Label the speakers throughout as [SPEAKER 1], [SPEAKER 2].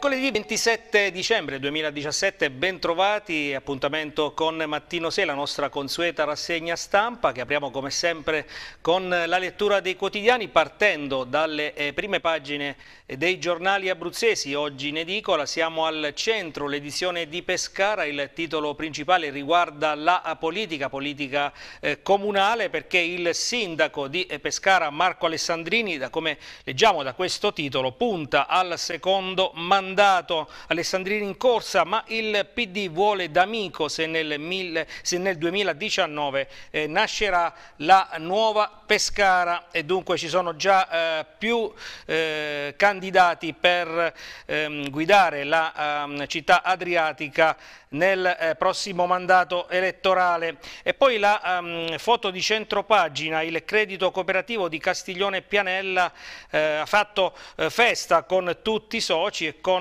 [SPEAKER 1] con Martedì 27 dicembre 2017, bentrovati, appuntamento con Mattino 6, la nostra consueta rassegna stampa che apriamo come sempre con la lettura dei quotidiani partendo dalle eh, prime pagine dei giornali abruzzesi. Oggi in edicola siamo al centro, l'edizione di Pescara, il titolo principale riguarda la politica, politica eh, comunale perché il sindaco di eh, Pescara Marco Alessandrini, da come leggiamo da questo titolo, punta al secondo mandato candidato Alessandrini in corsa, ma il PD vuole D'Amico se nel, mil, se nel 2019 eh, nascerà la nuova Pescara e dunque ci sono già eh, più eh, candidati per ehm, guidare la ehm, città adriatica nel eh, prossimo mandato elettorale. E poi la um, foto di centropagina, il credito cooperativo di Castiglione Pianella eh, ha fatto eh, festa con tutti i soci e con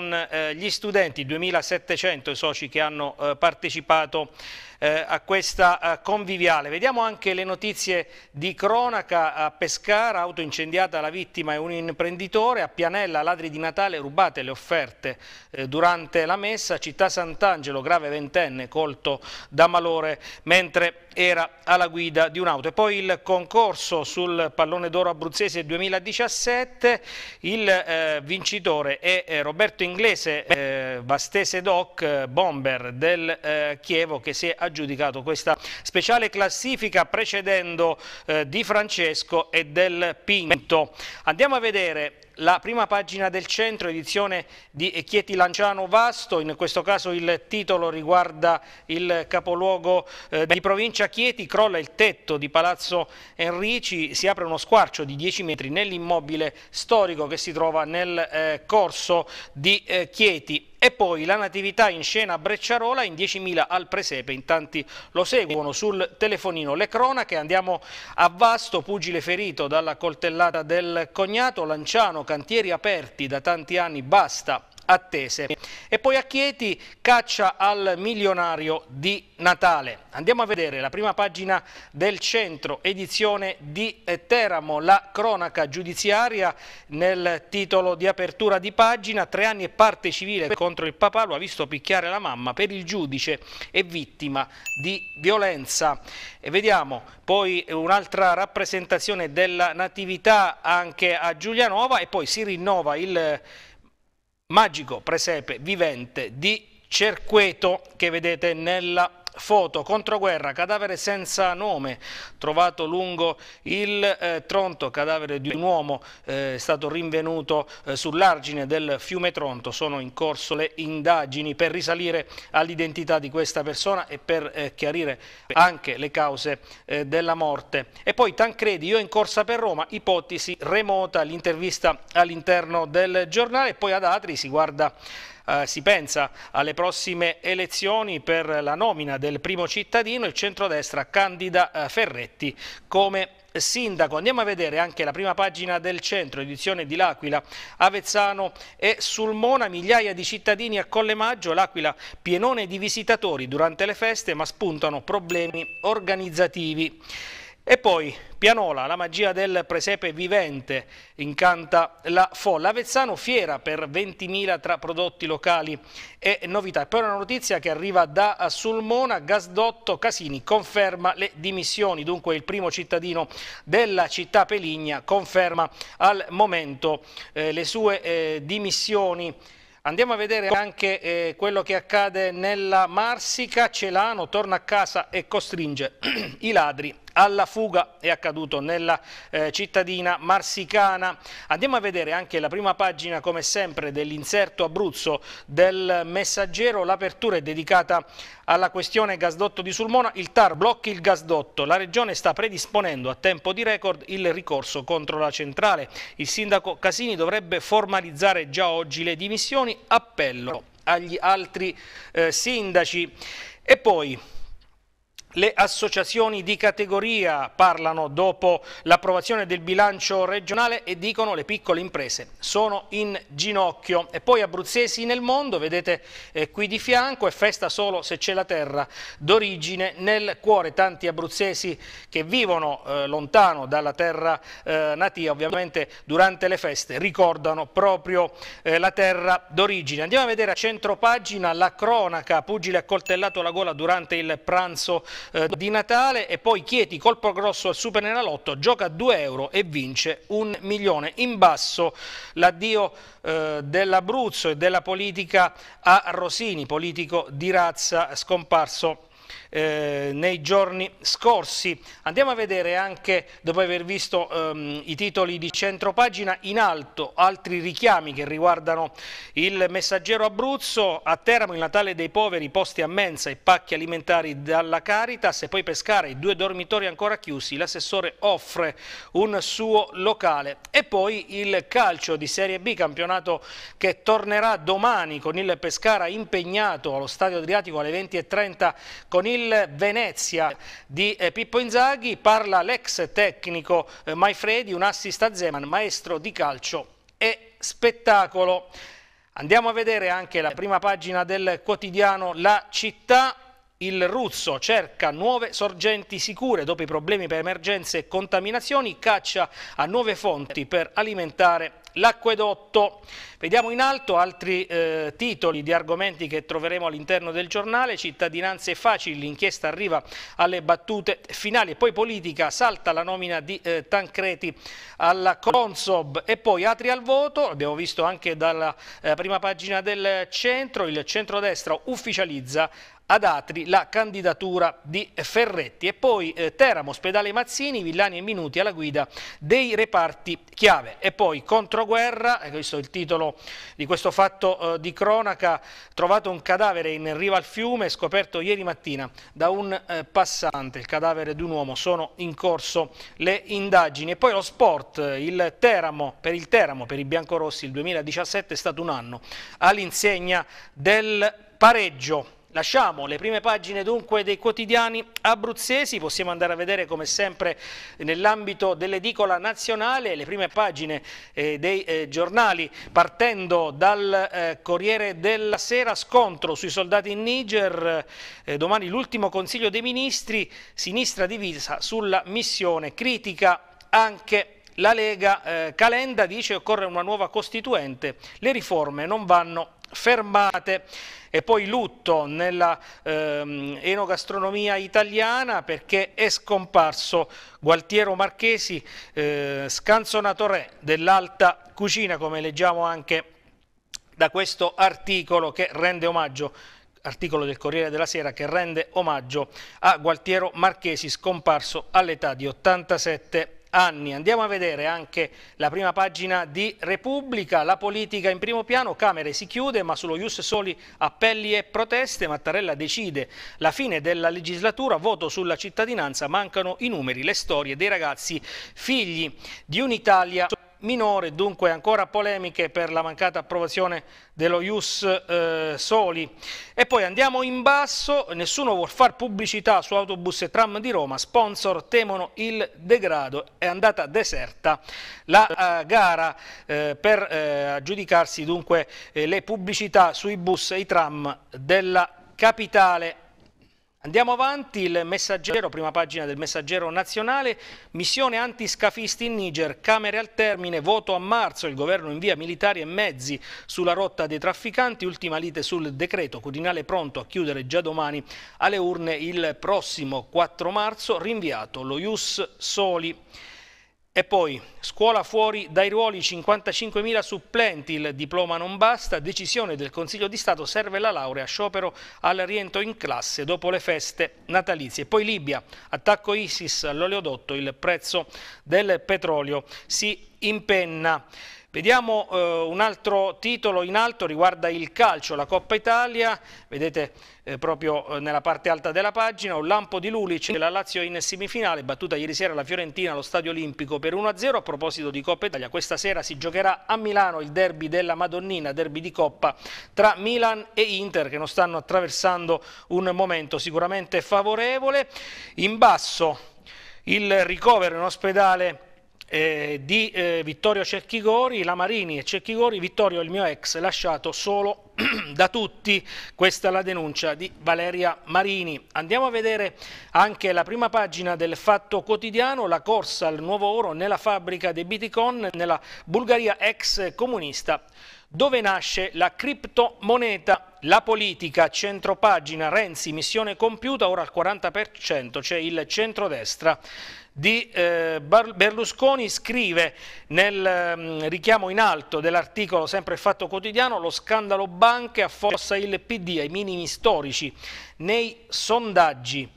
[SPEAKER 1] gli studenti, 2700 i soci che hanno partecipato eh, a questa eh, conviviale. Vediamo anche le notizie di cronaca a Pescara, auto incendiata, la vittima è un imprenditore, a Pianella ladri di Natale rubate le offerte eh, durante la messa, città Sant'Angelo grave ventenne colto da malore mentre era alla guida di un'auto. E poi il concorso sul pallone d'oro abruzzese 2017, il eh, vincitore è eh, Roberto Inglese, eh, Vastese Doc, bomber del Chievo che si è aggiunto ha giudicato questa speciale classifica precedendo eh, Di Francesco e del Pinto. Andiamo a vedere la prima pagina del centro, edizione di Chieti Lanciano Vasto, in questo caso il titolo riguarda il capoluogo eh, di provincia Chieti, crolla il tetto di Palazzo Enrici, si apre uno squarcio di 10 metri nell'immobile storico che si trova nel eh, corso di eh, Chieti. E poi la natività in scena a Brecciarola in 10.000 al presepe, in tanti lo seguono sul telefonino. Le cronache, andiamo a Vasto, pugile ferito dalla coltellata del cognato, Lanciano cantieri aperti da tanti anni, basta attese. E poi a Chieti caccia al milionario di Natale. Andiamo a vedere la prima pagina del centro, edizione di eh, Teramo, la cronaca giudiziaria nel titolo di apertura di pagina, tre anni e parte civile contro il papà, lo ha visto picchiare la mamma per il giudice e vittima di violenza. E vediamo poi un'altra rappresentazione della natività anche a Giulianova e poi si rinnova il magico presepe vivente di Cerqueto che vedete nella foto, controguerra, cadavere senza nome, trovato lungo il eh, Tronto, cadavere di un uomo eh, stato rinvenuto eh, sull'argine del fiume Tronto, sono in corso le indagini per risalire all'identità di questa persona e per eh, chiarire anche le cause eh, della morte. E poi Tancredi, io in corsa per Roma, ipotesi remota, l'intervista all'interno del giornale, poi ad Atri si guarda eh, si pensa alle prossime elezioni per la nomina del primo cittadino, il centrodestra candida eh, Ferretti come sindaco. Andiamo a vedere anche la prima pagina del centro, edizione di L'Aquila, Avezzano e Sulmona, migliaia di cittadini a Colle Maggio, L'Aquila pienone di visitatori durante le feste ma spuntano problemi organizzativi. E poi Pianola, la magia del presepe vivente, incanta la folla. Avezzano fiera per 20.000 tra prodotti locali e novità. E poi una notizia che arriva da Sulmona, gasdotto Casini conferma le dimissioni, dunque il primo cittadino della città Peligna conferma al momento eh, le sue eh, dimissioni. Andiamo a vedere anche eh, quello che accade nella Marsica, Celano torna a casa e costringe i ladri alla fuga, è accaduto nella eh, cittadina marsicana. Andiamo a vedere anche la prima pagina come sempre dell'inserto Abruzzo del Messaggero, l'apertura è dedicata alla questione gasdotto di Sulmona, il TAR blocchi il gasdotto, la regione sta predisponendo a tempo di record il ricorso contro la centrale, il sindaco Casini dovrebbe formalizzare già oggi le dimissioni, appello agli altri eh, sindaci. E poi le associazioni di categoria parlano dopo l'approvazione del bilancio regionale e dicono le piccole imprese sono in ginocchio. E poi abruzzesi nel mondo, vedete eh, qui di fianco, è festa solo se c'è la terra d'origine nel cuore. Tanti abruzzesi che vivono eh, lontano dalla terra eh, natia, ovviamente durante le feste, ricordano proprio eh, la terra d'origine. Andiamo a vedere a centro pagina la cronaca, pugile accoltellato alla gola durante il pranzo eh, di Natale e poi Chieti colpo grosso al Super Superenalotto gioca 2 euro e vince un milione. In basso l'addio eh, dell'Abruzzo e della politica a Rosini, politico di razza scomparso eh, nei giorni scorsi. Andiamo a vedere anche, dopo aver visto ehm, i titoli di centropagina, in alto altri richiami che riguardano il messaggero Abruzzo, a Teramo il Natale dei poveri, posti a mensa e pacchi alimentari dalla Caritas e poi Pescara, i due dormitori ancora chiusi, l'assessore offre un suo locale. E poi il calcio di Serie B, campionato che tornerà domani con il Pescara impegnato allo Stadio Adriatico alle 20.30 con il il Venezia di eh, Pippo Inzaghi parla l'ex tecnico eh, Maifredi, un assist a Zeman, maestro di calcio e spettacolo. Andiamo a vedere anche la prima pagina del quotidiano La Città. Il Ruzzo cerca nuove sorgenti sicure dopo i problemi per emergenze e contaminazioni, caccia a nuove fonti per alimentare l'acquedotto. Vediamo in alto altri eh, titoli di argomenti che troveremo all'interno del giornale, cittadinanze facili, l'inchiesta arriva alle battute finali, poi politica, salta la nomina di eh, Tancreti alla Consob e poi atri al voto, abbiamo visto anche dalla eh, prima pagina del centro, il centrodestra ufficializza ad Atri la candidatura di Ferretti e poi eh, Teramo, Spedale Mazzini, Villani e Minuti alla guida dei reparti chiave e poi Controguerra, eh, questo è il titolo di questo fatto eh, di cronaca, trovato un cadavere in riva al fiume scoperto ieri mattina da un eh, passante, il cadavere di un uomo, sono in corso le indagini e poi lo sport, eh, il Teramo, per il Teramo, per i biancorossi il 2017 è stato un anno all'insegna del pareggio Lasciamo le prime pagine dunque dei quotidiani abruzzesi, possiamo andare a vedere come sempre nell'ambito dell'edicola nazionale le prime pagine eh, dei eh, giornali partendo dal eh, Corriere della Sera scontro sui soldati in Niger, eh, domani l'ultimo Consiglio dei Ministri, sinistra divisa sulla missione critica anche la Lega eh, Calenda dice occorre una nuova costituente, le riforme non vanno fermate e poi lutto nella ehm, enogastronomia italiana perché è scomparso Gualtiero Marchesi, eh, scanzonatore dell'alta cucina, come leggiamo anche da questo articolo che rende omaggio articolo del Corriere della Sera che rende omaggio a Gualtiero Marchesi scomparso all'età di 87 anni anni. Andiamo a vedere anche la prima pagina di Repubblica, la politica in primo piano, Camere si chiude ma sullo Ius Soli appelli e proteste, Mattarella decide la fine della legislatura, voto sulla cittadinanza, mancano i numeri, le storie dei ragazzi figli di un'Italia minore, dunque ancora polemiche per la mancata approvazione dello Ius eh, Soli. E poi andiamo in basso, nessuno vuol fare pubblicità su autobus e tram di Roma, sponsor temono il degrado, è andata deserta la eh, gara eh, per eh, aggiudicarsi dunque eh, le pubblicità sui bus e i tram della capitale Andiamo avanti, il messaggero, prima pagina del messaggero nazionale, missione antiscafisti in Niger, camere al termine, voto a marzo, il governo invia militari e mezzi sulla rotta dei trafficanti, ultima lite sul decreto, Cudinale pronto a chiudere già domani alle urne il prossimo 4 marzo, rinviato lo Ius Soli. E poi, scuola fuori dai ruoli, 55.000 supplenti, il diploma non basta, decisione del Consiglio di Stato, serve la laurea, sciopero al rientro in classe dopo le feste natalizie. Poi Libia, attacco ISIS all'oleodotto, il prezzo del petrolio si impenna. Vediamo eh, un altro titolo in alto, riguarda il calcio, la Coppa Italia, vedete eh, proprio eh, nella parte alta della pagina, un lampo di Lulic, della Lazio in semifinale, battuta ieri sera alla Fiorentina allo Stadio Olimpico per 1-0, a proposito di Coppa Italia, questa sera si giocherà a Milano il derby della Madonnina, derby di Coppa tra Milan e Inter che non stanno attraversando un momento sicuramente favorevole, in basso il ricovero in ospedale eh, di eh, Vittorio Cerchigori, Lamarini e Cerchigori, Vittorio è il mio ex, lasciato solo da tutti, questa è la denuncia di Valeria Marini. Andiamo a vedere anche la prima pagina del Fatto Quotidiano, la corsa al nuovo oro nella fabbrica dei Biticon nella Bulgaria ex comunista dove nasce la criptomoneta, la politica, centropagina, Renzi, missione compiuta, ora al 40%, c'è cioè il centrodestra di eh, Berlusconi scrive nel mh, mm, richiamo in alto dell'articolo sempre Fatto Quotidiano lo scandalo banche affossa il PD ai minimi storici nei sondaggi.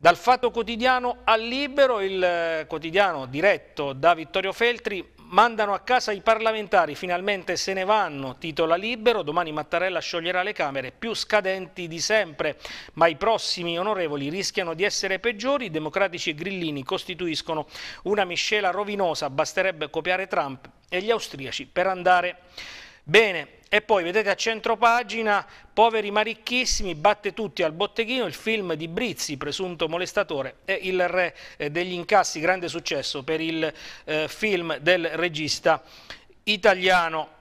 [SPEAKER 1] Dal Fatto Quotidiano al Libero, il eh, quotidiano diretto da Vittorio Feltri mandano a casa i parlamentari, finalmente se ne vanno, titola libero, domani Mattarella scioglierà le Camere, più scadenti di sempre, ma i prossimi onorevoli rischiano di essere peggiori, i democratici e grillini costituiscono una miscela rovinosa, basterebbe copiare Trump e gli austriaci per andare bene. E poi vedete a centro pagina, poveri ma ricchissimi, batte tutti al botteghino, il film di Brizzi, presunto molestatore, è il re eh, degli incassi, grande successo per il eh, film del regista italiano.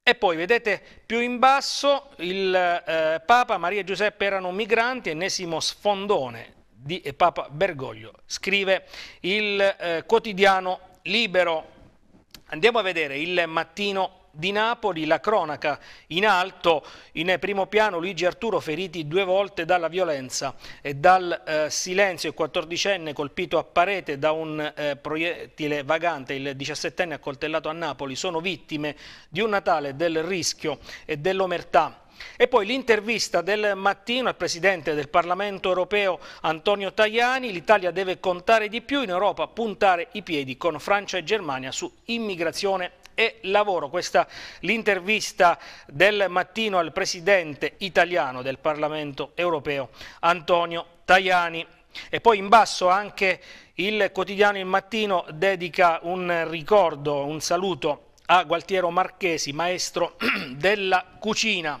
[SPEAKER 1] E poi vedete più in basso il eh, Papa Maria e Giuseppe erano migranti, ennesimo sfondone di eh, Papa Bergoglio, scrive il eh, quotidiano Libero. Andiamo a vedere il mattino di Napoli, la cronaca in alto, in primo piano Luigi Arturo feriti due volte dalla violenza e dal eh, silenzio, il 14enne colpito a parete da un eh, proiettile vagante, il 17enne accoltellato a Napoli, sono vittime di un Natale del rischio e dell'omertà. E poi l'intervista del mattino al Presidente del Parlamento europeo Antonio Tajani, l'Italia deve contare di più in Europa, puntare i piedi con Francia e Germania su immigrazione e lavoro. Questa l'intervista del mattino al presidente italiano del Parlamento europeo Antonio Tajani. E poi in basso anche il quotidiano Il Mattino dedica un ricordo, un saluto a Gualtiero Marchesi, maestro della cucina.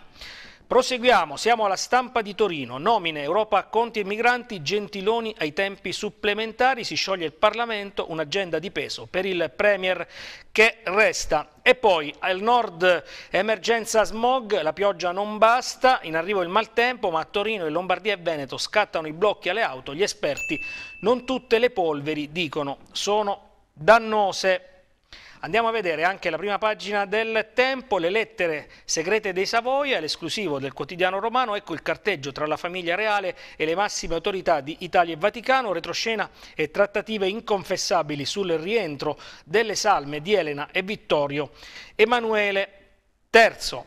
[SPEAKER 1] Proseguiamo, siamo alla stampa di Torino, nomine Europa conti e migranti, Gentiloni ai tempi supplementari, si scioglie il Parlamento, un'agenda di peso per il Premier che resta. E poi al nord emergenza smog, la pioggia non basta, in arrivo il maltempo, ma a Torino e Lombardia e Veneto scattano i blocchi alle auto, gli esperti non tutte le polveri dicono sono dannose. Andiamo a vedere anche la prima pagina del Tempo, le lettere segrete dei Savoia, l'esclusivo del quotidiano romano, ecco il carteggio tra la famiglia reale e le massime autorità di Italia e Vaticano, retroscena e trattative inconfessabili sul rientro delle salme di Elena e Vittorio Emanuele III.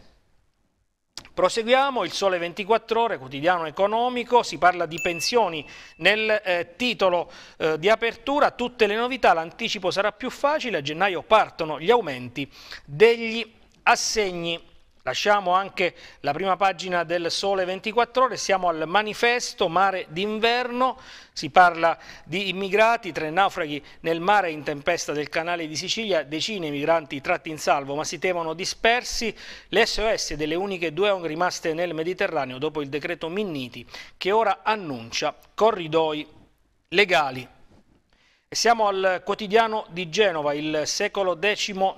[SPEAKER 1] Proseguiamo, il Sole 24 Ore, quotidiano economico, si parla di pensioni nel eh, titolo eh, di apertura, tutte le novità, l'anticipo sarà più facile, a gennaio partono gli aumenti degli assegni Lasciamo anche la prima pagina del Sole 24 Ore, siamo al manifesto Mare d'inverno, si parla di immigrati, tre naufraghi nel mare in tempesta del canale di Sicilia, decine di migranti tratti in salvo ma si temono dispersi, le SOS delle uniche due ONG rimaste nel Mediterraneo dopo il decreto Minniti che ora annuncia corridoi legali. E siamo al quotidiano di Genova, il secolo XIX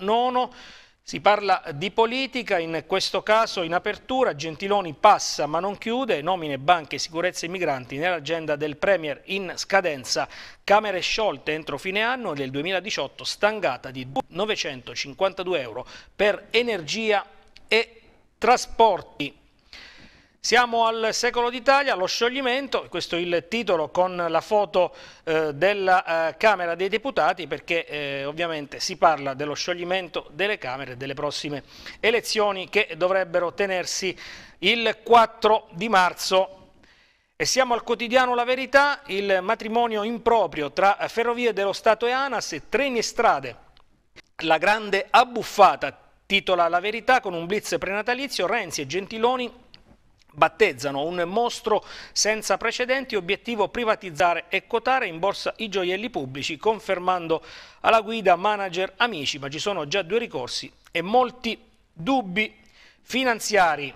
[SPEAKER 1] si parla di politica, in questo caso in apertura Gentiloni passa ma non chiude, nomine banche, sicurezza e migranti nell'agenda del Premier in scadenza, camere sciolte entro fine anno e nel 2018 stangata di 952 euro per energia e trasporti. Siamo al secolo d'Italia, lo scioglimento, questo è il titolo con la foto eh, della eh, Camera dei Deputati perché eh, ovviamente si parla dello scioglimento delle Camere e delle prossime elezioni che dovrebbero tenersi il 4 di marzo e siamo al quotidiano La Verità, il matrimonio improprio tra Ferrovie dello Stato e ANAS e Treni e Strade. La grande abbuffata, titola La Verità, con un blitz prenatalizio, Renzi e Gentiloni battezzano un mostro senza precedenti, obiettivo privatizzare e quotare in borsa i gioielli pubblici, confermando alla guida manager amici, ma ci sono già due ricorsi e molti dubbi finanziari.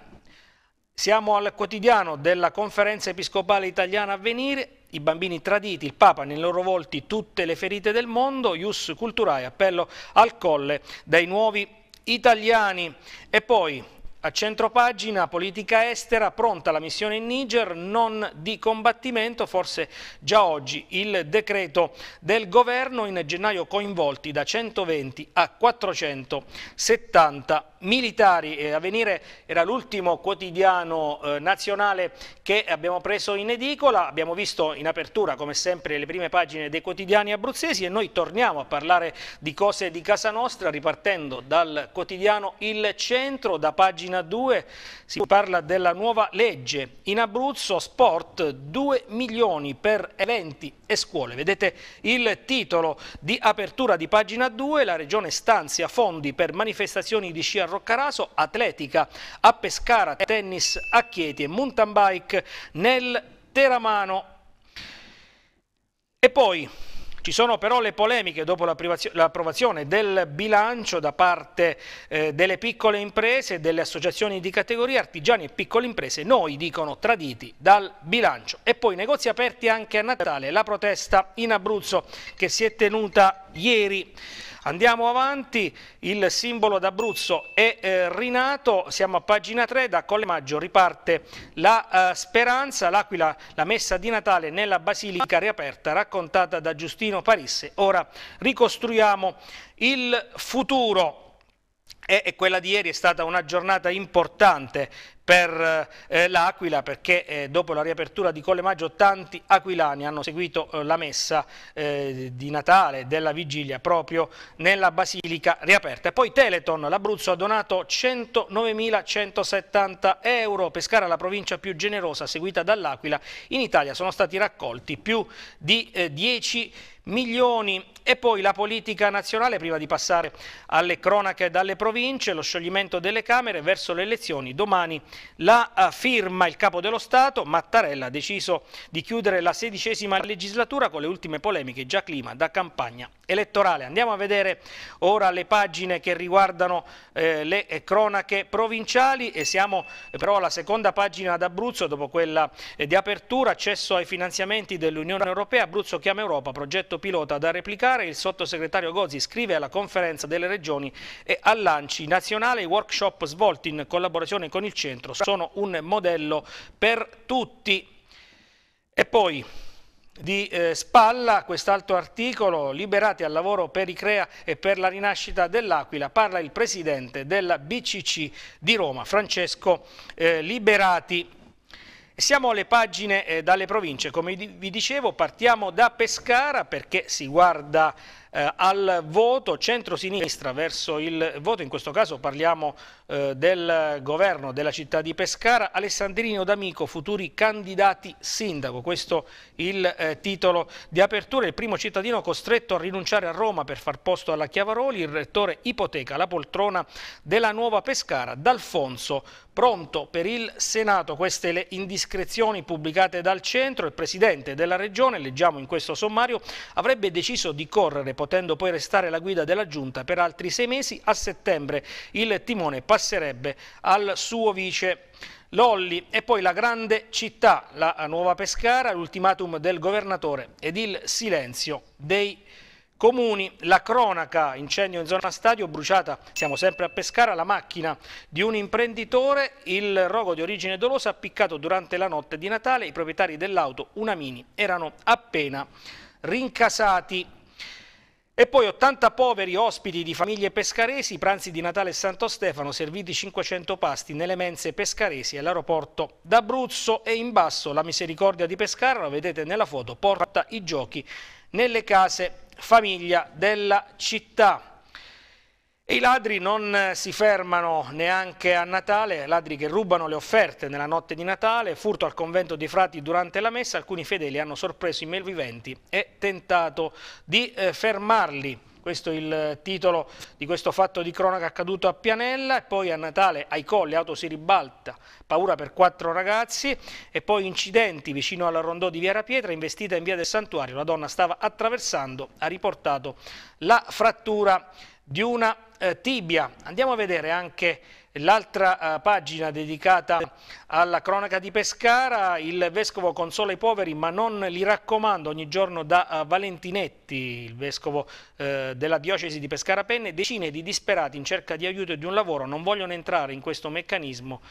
[SPEAKER 1] Siamo al quotidiano della conferenza episcopale italiana a venire, i bambini traditi, il Papa nei loro volti, tutte le ferite del mondo, Ius Culturae, appello al colle dai nuovi italiani. E poi a centropagina, politica estera, pronta la missione in Niger, non di combattimento, forse già oggi il decreto del governo in gennaio coinvolti da 120 a 470 militari. E venire era l'ultimo quotidiano eh, nazionale che abbiamo preso in edicola, abbiamo visto in apertura come sempre le prime pagine dei quotidiani abruzzesi e noi torniamo a parlare di cose di casa nostra ripartendo dal quotidiano Il Centro, da pagina pagina 2 si parla della nuova legge. In Abruzzo sport 2 milioni per eventi e scuole. Vedete il titolo di apertura di pagina 2, la regione stanzia fondi per manifestazioni di sci a Roccaraso, atletica a Pescara, tennis a Chieti e mountain bike nel Teramano. E poi ci sono però le polemiche dopo l'approvazione del bilancio da parte eh, delle piccole imprese, delle associazioni di categoria, artigiani e piccole imprese, noi dicono traditi dal bilancio. E poi negozi aperti anche a Natale, la protesta in Abruzzo che si è tenuta ieri. Andiamo avanti, il simbolo d'Abruzzo è eh, rinato, siamo a pagina 3, da Collemaggio riparte la eh, speranza, l'Aquila, la messa di Natale nella Basilica riaperta, raccontata da Giustino Parisse. Ora ricostruiamo il futuro e, quella di ieri è stata una giornata importante per eh, eh l'Aquila perché eh, dopo la riapertura di Colle Maggio tanti aquilani hanno seguito eh, la messa eh, di Natale della vigilia proprio nella Basilica riaperta. E poi Teleton, l'Abruzzo ha donato 109.170 euro, Pescara la provincia più generosa seguita dall'Aquila, in Italia sono stati raccolti più di 10 eh, milioni milioni. E poi la politica nazionale, prima di passare alle cronache dalle province, lo scioglimento delle Camere verso le elezioni. Domani la eh, firma il capo dello Stato, Mattarella, ha deciso di chiudere la sedicesima legislatura con le ultime polemiche già clima da campagna elettorale. Andiamo a vedere ora le pagine che riguardano eh, le eh, cronache provinciali e siamo eh, però alla seconda pagina d'Abruzzo dopo quella di apertura, accesso ai finanziamenti dell'Unione Europea, Abruzzo chiama Europa, progetto pilota da replicare, il sottosegretario Gozzi scrive alla conferenza delle regioni e all'ANCI nazionale i workshop svolti in collaborazione con il centro sono un modello per tutti. E poi di eh, Spalla, quest'altro articolo, liberati al lavoro per Icrea e per la rinascita dell'Aquila, parla il presidente della BCC di Roma, Francesco eh, Liberati. Siamo alle pagine eh, dalle province, come vi dicevo partiamo da Pescara perché si guarda eh, al voto centro-sinistra verso il voto, in questo caso parliamo eh, del governo della città di Pescara, Alessandrino D'Amico, futuri candidati sindaco, questo il eh, titolo di apertura, il primo cittadino costretto a rinunciare a Roma per far posto alla Chiavaroli, il rettore ipoteca la poltrona della nuova Pescara, D'Alfonso Pronto per il Senato, queste le indiscrezioni pubblicate dal centro, il Presidente della Regione, leggiamo in questo sommario, avrebbe deciso di correre potendo poi restare alla guida della Giunta per altri sei mesi, a settembre il timone passerebbe al suo vice Lolli e poi la grande città, la nuova Pescara, l'ultimatum del governatore ed il silenzio dei cittadini comuni. La cronaca, incendio in zona stadio, bruciata, siamo sempre a Pescara, la macchina di un imprenditore, il rogo di origine dolosa appiccato durante la notte di Natale, i proprietari dell'auto, una mini, erano appena rincasati. E poi 80 poveri ospiti di famiglie pescaresi, pranzi di Natale e Santo Stefano, serviti 500 pasti nelle mense pescaresi all'aeroporto d'Abruzzo e in basso la misericordia di Pescara, lo vedete nella foto, porta i giochi nelle case famiglia della città. E i ladri non si fermano neanche a Natale, ladri che rubano le offerte nella notte di Natale, furto al convento dei frati durante la messa, alcuni fedeli hanno sorpreso i malviventi e tentato di eh, fermarli questo è il titolo di questo fatto di cronaca accaduto a Pianella e poi a Natale ai colli auto si ribalta, paura per quattro ragazzi e poi incidenti vicino alla rondò di Viera Pietra investita in via del santuario, la donna stava attraversando, ha riportato la frattura di una eh, tibia. Andiamo a vedere anche L'altra eh, pagina dedicata alla cronaca di Pescara, il Vescovo consola i poveri ma non li raccomanda ogni giorno da eh, Valentinetti, il Vescovo eh, della diocesi di Pescara Penne, decine di disperati in cerca di aiuto e di un lavoro non vogliono entrare in questo meccanismo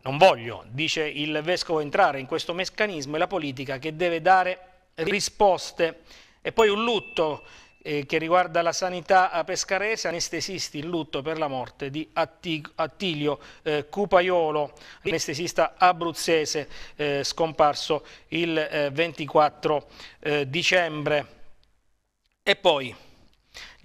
[SPEAKER 1] non voglio, dice il Vescovo, entrare in questo meccanismo e la politica che deve dare risposte. E poi un lutto eh, che riguarda la sanità a pescarese, anestesisti in lutto per la morte di Attilio eh, Cupaiolo, anestesista abruzzese eh, scomparso il 24 eh, eh, dicembre. E poi...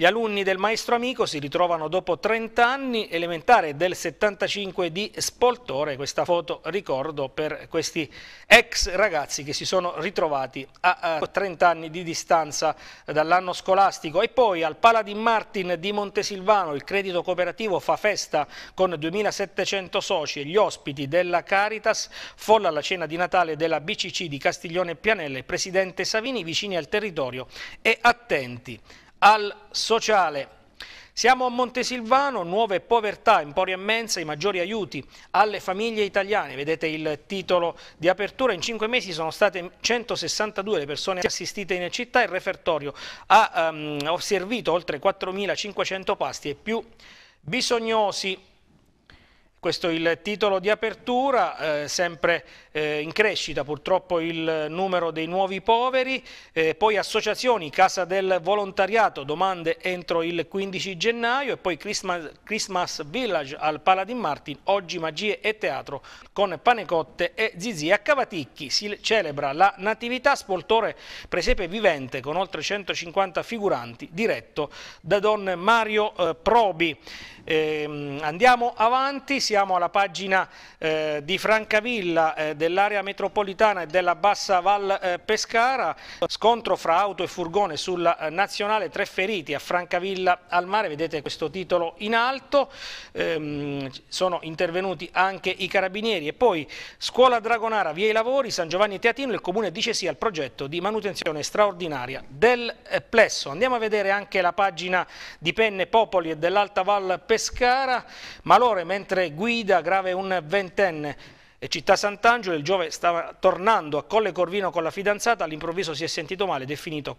[SPEAKER 1] Gli alunni del maestro amico si ritrovano dopo 30 anni elementare del 75 di Spoltore, questa foto ricordo per questi ex ragazzi che si sono ritrovati a 30 anni di distanza dall'anno scolastico. E poi al Paladin Martin di Montesilvano il credito cooperativo fa festa con 2.700 soci e gli ospiti della Caritas, folla alla cena di Natale della BCC di Castiglione Pianelle, Presidente Savini vicini al territorio e attenti al sociale. Siamo a Montesilvano, nuove povertà, Emporia Mensa, i maggiori aiuti alle famiglie italiane. Vedete il titolo di apertura. In cinque mesi sono state 162 le persone assistite in città. Il refertorio ha um, servito oltre 4.500 pasti e più bisognosi. Questo è il titolo di apertura, eh, sempre eh, in crescita purtroppo il numero dei nuovi poveri, eh, poi associazioni, Casa del Volontariato, domande entro il 15 gennaio e poi Christmas, Christmas Village al Paladin Martin, oggi magie e teatro con panecotte e zizi. A Cavaticchi si celebra la Natività Spoltore Presepe Vivente con oltre 150 figuranti, diretto da Don Mario eh, Probi. Eh, andiamo avanti, siamo alla pagina eh, di Francavilla eh, dell'area metropolitana e della bassa Val eh, Pescara, scontro fra auto e furgone sulla eh, nazionale, tre feriti a Francavilla al mare, vedete questo titolo in alto, ehm, sono intervenuti anche i carabinieri e poi scuola Dragonara, via i lavori, San Giovanni Teatino, il comune dice sì al progetto di manutenzione straordinaria del eh, plesso. Andiamo a vedere anche la pagina di Penne Popoli e dell'Alta Val Pescara Pescara, Malore mentre guida grave un ventenne. Città Sant'Angelo, il giovane stava tornando a Colle Corvino con la fidanzata, all'improvviso si è sentito male ed è finito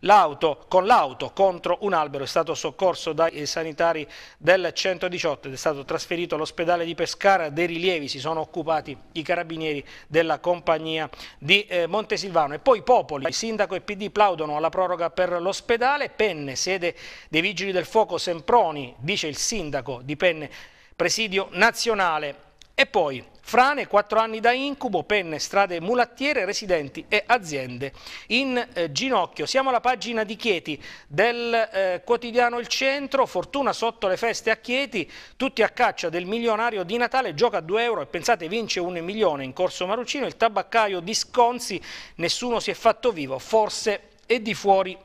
[SPEAKER 1] l'auto, con l'auto contro un albero, è stato soccorso dai sanitari del 118 ed è stato trasferito all'ospedale di Pescara, dei rilievi si sono occupati i carabinieri della compagnia di eh, Montesilvano e poi Popoli, il sindaco e PD plaudono alla proroga per l'ospedale, Penne, sede dei vigili del fuoco Semproni, dice il sindaco di Penne, presidio nazionale e poi frane, quattro anni da incubo, penne, strade mulattiere, residenti e aziende in eh, ginocchio. Siamo alla pagina di Chieti del eh, quotidiano Il Centro, fortuna sotto le feste a Chieti, tutti a caccia del milionario di Natale, gioca a 2 euro e pensate vince un milione in corso Marucino, il tabaccaio di Sconzi, nessuno si è fatto vivo, forse è di fuori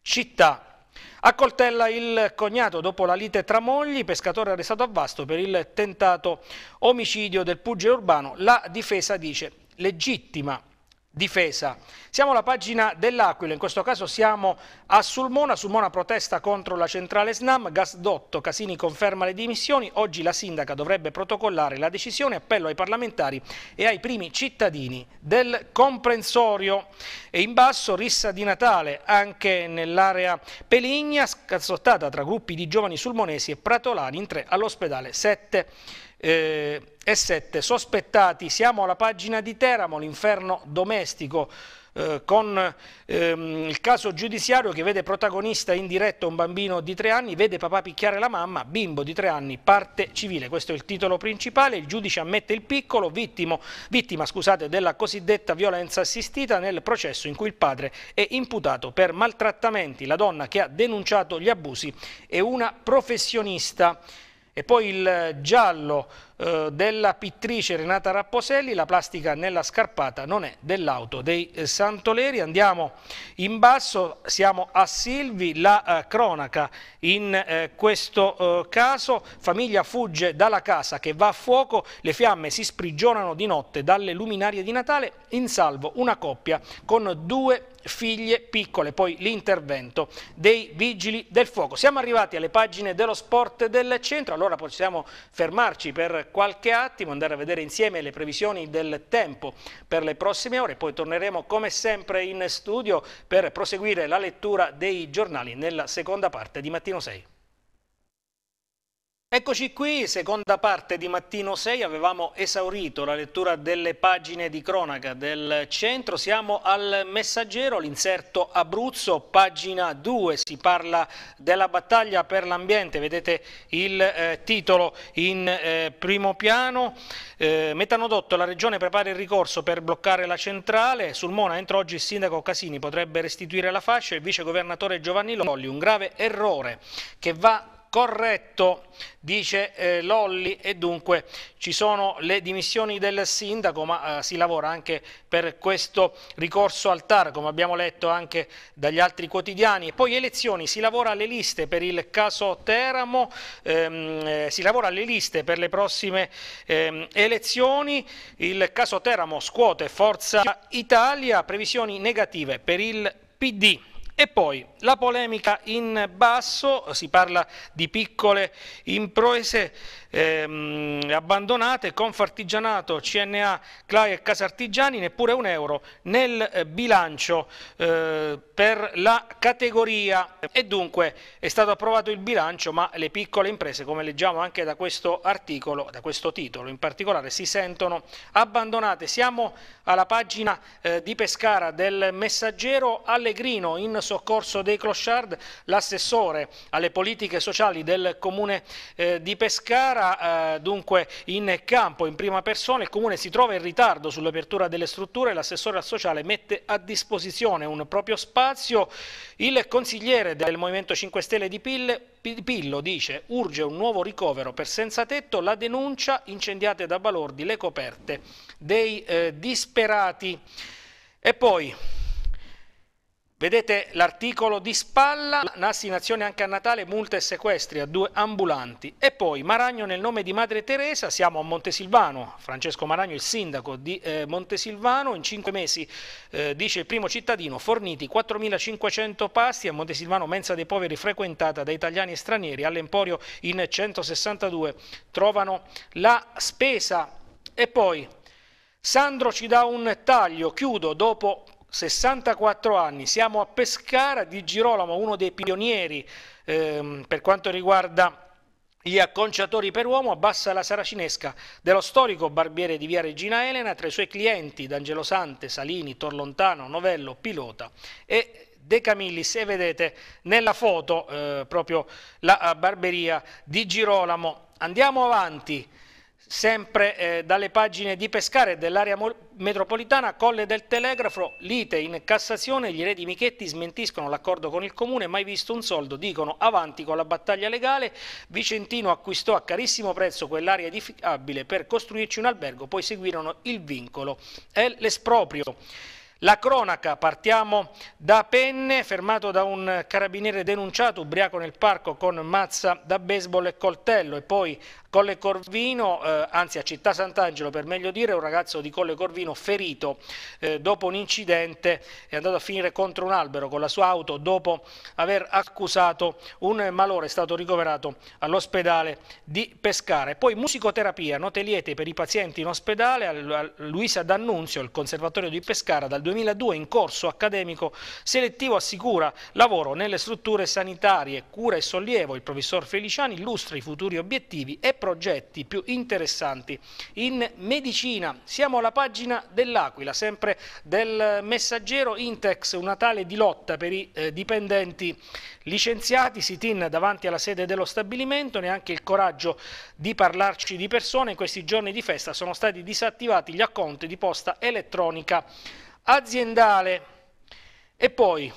[SPEAKER 1] città. Accoltella il cognato dopo la lite tra mogli, pescatore arrestato a Vasto per il tentato omicidio del pugile urbano, la difesa dice legittima difesa. Siamo alla pagina dell'Aquila, in questo caso siamo a Sulmona, Sulmona protesta contro la centrale SNAM, gasdotto, Casini conferma le dimissioni, oggi la sindaca dovrebbe protocollare la decisione, appello ai parlamentari e ai primi cittadini del comprensorio. E in basso rissa di Natale anche nell'area Peligna, scazzottata tra gruppi di giovani sulmonesi e pratolani in tre all'ospedale 7 eh, e 7. Sospettati, siamo alla pagina di Teramo, l'inferno domestico. Eh, con ehm, il caso giudiziario che vede protagonista in diretta un bambino di tre anni, vede papà picchiare la mamma, bimbo di tre anni, parte civile. Questo è il titolo principale, il giudice ammette il piccolo, vittimo, vittima scusate, della cosiddetta violenza assistita nel processo in cui il padre è imputato per maltrattamenti. La donna che ha denunciato gli abusi è una professionista. E poi il giallo eh, della pittrice Renata Rapposelli, la plastica nella scarpata non è dell'auto dei eh, Santoleri. Andiamo in basso, siamo a Silvi, la eh, cronaca in eh, questo caso, famiglia fugge dalla casa che va a fuoco, le fiamme si sprigionano di notte dalle luminarie di Natale, in salvo una coppia con due figlie piccole, poi l'intervento dei vigili del fuoco. Siamo arrivati alle pagine dello sport del centro, allora possiamo fermarci per qualche attimo, andare a vedere insieme le previsioni del tempo per le prossime ore, poi torneremo come sempre in studio per proseguire la lettura dei giornali nella seconda parte di Mattino 6. Eccoci qui, seconda parte di Mattino 6, avevamo esaurito la lettura delle pagine di cronaca del centro, siamo al messaggero, l'inserto Abruzzo, pagina 2, si parla della battaglia per l'ambiente, vedete il eh, titolo in eh, primo piano, eh, metanodotto, la regione prepara il ricorso per bloccare la centrale, sul Mona entro oggi il sindaco Casini potrebbe restituire la fascia, il vice governatore Giovanni Lolli, un grave errore che va corretto, dice eh, Lolli, e dunque ci sono le dimissioni del sindaco, ma eh, si lavora anche per questo ricorso al TAR, come abbiamo letto anche dagli altri quotidiani. E poi elezioni, si lavora alle liste per il caso Teramo, ehm, eh, si lavora alle liste per le prossime ehm, elezioni, il caso Teramo scuote Forza Italia, previsioni negative per il PD. E poi la polemica in basso, si parla di piccole imprese ehm, abbandonate, Confartigianato, CNA, CLAI e Casartigiani, neppure un euro nel eh, bilancio eh, per la categoria. E dunque è stato approvato il bilancio, ma le piccole imprese, come leggiamo anche da questo articolo, da questo titolo in particolare, si sentono abbandonate. Siamo alla pagina eh, di Pescara del messaggero Allegrino in Soccorso dei Clochard, l'assessore alle politiche sociali del comune eh, di Pescara, eh, dunque in campo in prima persona, il comune si trova in ritardo sull'apertura delle strutture, l'assessore al sociale mette a disposizione un proprio spazio, il consigliere del Movimento 5 Stelle di Pille Pillo dice urge un nuovo ricovero per senza tetto, la denuncia incendiate da balordi le coperte dei eh, disperati. E poi Vedete l'articolo di spalla, Nassi in azione anche a Natale, multa e sequestri a due ambulanti. E poi Maragno nel nome di Madre Teresa, siamo a Montesilvano, Francesco Maragno il sindaco di eh, Montesilvano, in cinque mesi, eh, dice il primo cittadino, forniti 4.500 pasti a Montesilvano, mensa dei poveri frequentata da italiani e stranieri, all'Emporio in 162 trovano la spesa. E poi Sandro ci dà un taglio, chiudo, dopo 64 anni, siamo a Pescara di Girolamo, uno dei pionieri ehm, per quanto riguarda gli acconciatori per uomo abbassa la saracinesca dello storico barbiere di via Regina Elena tra i suoi clienti D'Angelo Sante, Salini, Torlontano, Novello, Pilota e De Camilli, se vedete nella foto eh, proprio la barberia di Girolamo. Andiamo avanti sempre eh, dalle pagine di Pescare dell'area metropolitana, Colle del Telegrafo, lite in Cassazione, gli eredi Michetti smentiscono l'accordo con il Comune, mai visto un soldo, dicono avanti con la battaglia legale, Vicentino acquistò a carissimo prezzo quell'area edificabile per costruirci un albergo, poi seguirono il vincolo e l'esproprio. La cronaca, partiamo da Penne, fermato da un carabiniere denunciato, ubriaco nel parco con mazza da baseball e coltello e poi Colle Corvino, eh, anzi a Città Sant'Angelo per meglio dire, un ragazzo di Colle Corvino ferito eh, dopo un incidente è andato a finire contro un albero con la sua auto dopo aver accusato un malore, è stato ricoverato all'ospedale di Pescara. poi musicoterapia, note liete per i pazienti in ospedale a Luisa D'Annunzio, il Conservatorio di Pescara, dal 2002 in corso accademico selettivo assicura lavoro nelle strutture sanitarie, cura e sollievo. Il professor Feliciani illustra i futuri obiettivi e progetti più interessanti in medicina. Siamo alla pagina dell'Aquila, sempre del messaggero Intex, una tale di lotta per i eh, dipendenti licenziati, sit-in davanti alla sede dello stabilimento, neanche il coraggio di parlarci di persone. In questi giorni di festa sono stati disattivati gli acconti di posta elettronica aziendale. E poi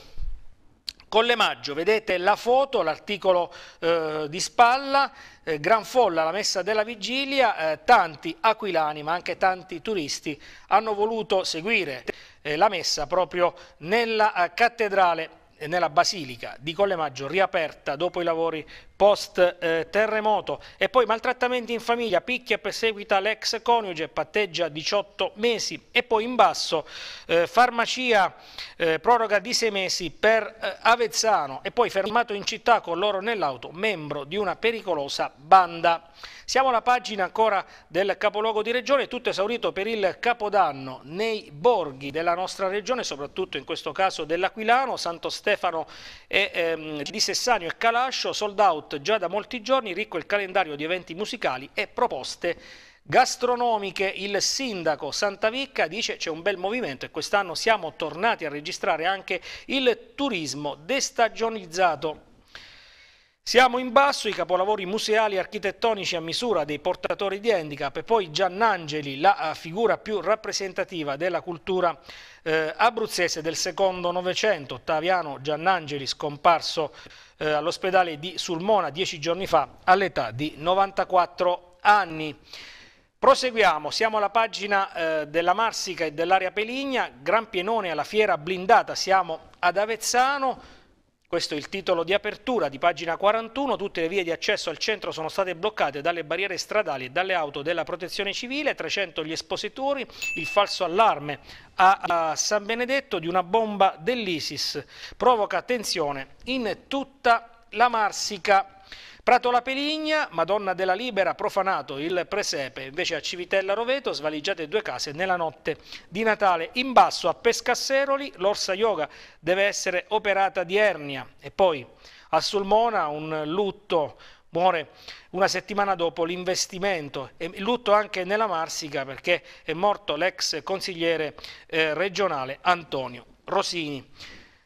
[SPEAKER 1] Colle Maggio, vedete la foto, l'articolo eh, di spalla, eh, gran folla alla messa della vigilia, eh, tanti aquilani ma anche tanti turisti hanno voluto seguire eh, la messa proprio nella eh, cattedrale eh, nella basilica di Collemaggio riaperta dopo i lavori post eh, terremoto e poi maltrattamenti in famiglia, picchia e perseguita l'ex coniuge, patteggia 18 mesi e poi in basso eh, farmacia eh, proroga di 6 mesi per eh, Avezzano e poi fermato in città con loro nell'auto membro di una pericolosa banda. Siamo alla pagina ancora del capoluogo di regione, tutto esaurito per il Capodanno nei borghi della nostra regione, soprattutto in questo caso dell'Aquilano, Santo Stefano e, ehm, di Sessanio e Calascio, sold out già da molti giorni ricco il calendario di eventi musicali e proposte gastronomiche. Il sindaco Santavicca dice c'è un bel movimento e quest'anno siamo tornati a registrare anche il turismo destagionizzato. Siamo in basso, i capolavori museali e architettonici a misura dei portatori di handicap e poi Giannangeli, la eh, figura più rappresentativa della cultura eh, abruzzese del secondo Novecento, Ottaviano Giannangeli scomparso eh, all'ospedale di Sulmona dieci giorni fa all'età di 94 anni. Proseguiamo, siamo alla pagina eh, della Marsica e dell'area Peligna, Gran Pienone alla fiera blindata, siamo ad Avezzano, questo è il titolo di apertura di pagina 41. Tutte le vie di accesso al centro sono state bloccate dalle barriere stradali e dalle auto della protezione civile, 300 gli espositori, il falso allarme a San Benedetto di una bomba dell'Isis provoca tensione in tutta la Marsica. Prato La Peligna, Madonna della Libera, profanato il presepe, invece a Civitella Roveto svaligiate due case nella notte di Natale. In basso a Pescasseroli l'Orsa Yoga deve essere operata di ernia e poi a Sulmona un lutto muore una settimana dopo l'investimento e lutto anche nella Marsica perché è morto l'ex consigliere eh, regionale Antonio Rosini.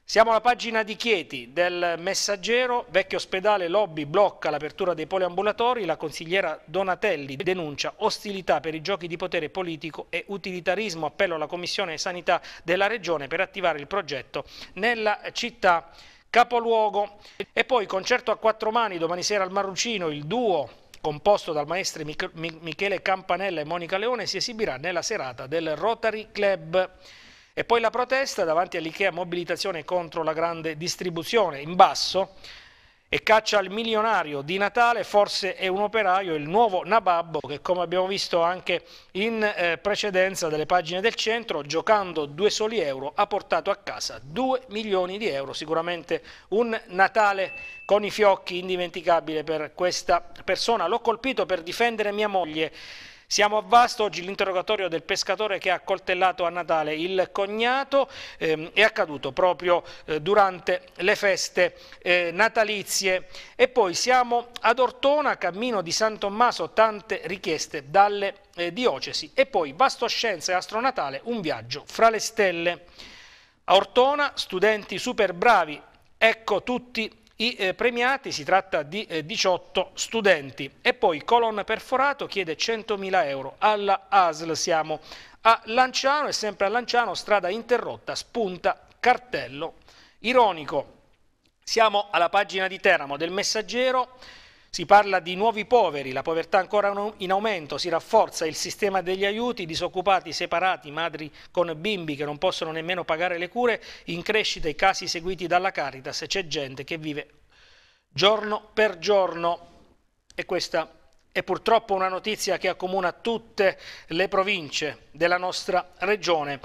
[SPEAKER 1] Siamo alla pagina di Chieti del Messaggero, vecchio ospedale lobby blocca l'apertura dei poliambulatori, la consigliera Donatelli denuncia ostilità per i giochi di potere politico e utilitarismo, appello alla Commissione Sanità della Regione per attivare il progetto nella città capoluogo. E poi concerto a quattro mani domani sera al Marrucino, il duo composto dal maestro Mich Michele Campanella e Monica Leone si esibirà nella serata del Rotary Club. E poi la protesta davanti all'Ikea mobilitazione contro la grande distribuzione in basso e caccia al milionario di Natale, forse è un operaio, il nuovo Nababbo che come abbiamo visto anche in eh, precedenza delle pagine del centro, giocando due soli euro ha portato a casa 2 milioni di euro, sicuramente un Natale con i fiocchi indimenticabile per questa persona, l'ho colpito per difendere mia moglie siamo a Vasto, oggi l'interrogatorio del pescatore che ha coltellato a Natale il cognato ehm, è accaduto proprio eh, durante le feste eh, natalizie. E poi siamo ad Ortona, cammino di San Tommaso, tante richieste dalle eh, diocesi. E poi Vasto Scienza e Astronatale, un viaggio fra le stelle. A Ortona, studenti super bravi, ecco tutti i eh, premiati si tratta di eh, 18 studenti e poi Colon Perforato chiede 100.000 euro alla ASL. Siamo a Lanciano e sempre a Lanciano strada interrotta, spunta cartello ironico. Siamo alla pagina di Teramo del Messaggero. Si parla di nuovi poveri, la povertà ancora in aumento, si rafforza il sistema degli aiuti, disoccupati, separati, madri con bimbi che non possono nemmeno pagare le cure, in crescita i casi seguiti dalla Caritas, c'è gente che vive giorno per giorno e questa è purtroppo una notizia che accomuna tutte le province della nostra regione.